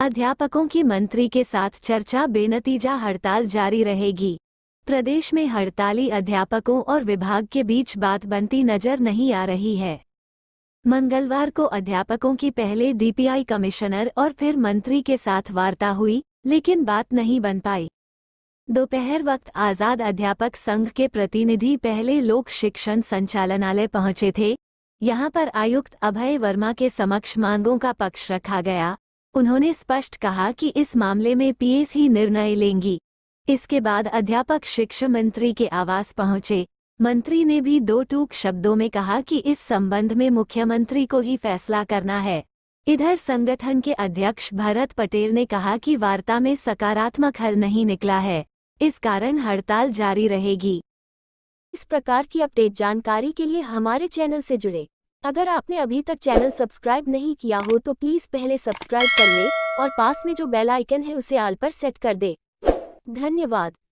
अध्यापकों की मंत्री के साथ चर्चा बेनतीजा हड़ताल जारी रहेगी प्रदेश में हड़ताली अध्यापकों और विभाग के बीच बात बनती नजर नहीं आ रही है मंगलवार को अध्यापकों की पहले डीपीआई कमिश्नर और फिर मंत्री के साथ वार्ता हुई लेकिन बात नहीं बन पाई दोपहर वक्त आज़ाद अध्यापक संघ के प्रतिनिधि पहले लोक शिक्षण संचालनालय पहुंचे थे यहां पर आयुक्त अभय वर्मा के समक्ष मांगों का पक्ष रखा गया उन्होंने स्पष्ट कहा कि इस मामले में पीएस ही निर्णय लेंगी इसके बाद अध्यापक शिक्षा मंत्री के आवास पहुंचे मंत्री ने भी दो टूक शब्दों में कहा कि इस संबंध में मुख्यमंत्री को ही फैसला करना है इधर संगठन के अध्यक्ष भरत पटेल ने कहा कि वार्ता में सकारात्मक हल नहीं निकला है इस कारण हड़ताल जारी रहेगी इस प्रकार की अपडेट जानकारी के लिए हमारे चैनल से जुड़े अगर आपने अभी तक चैनल सब्सक्राइब नहीं किया हो तो प्लीज पहले सब्सक्राइब कर ले और पास में जो बेल आइकन है उसे आल पर सेट कर दे धन्यवाद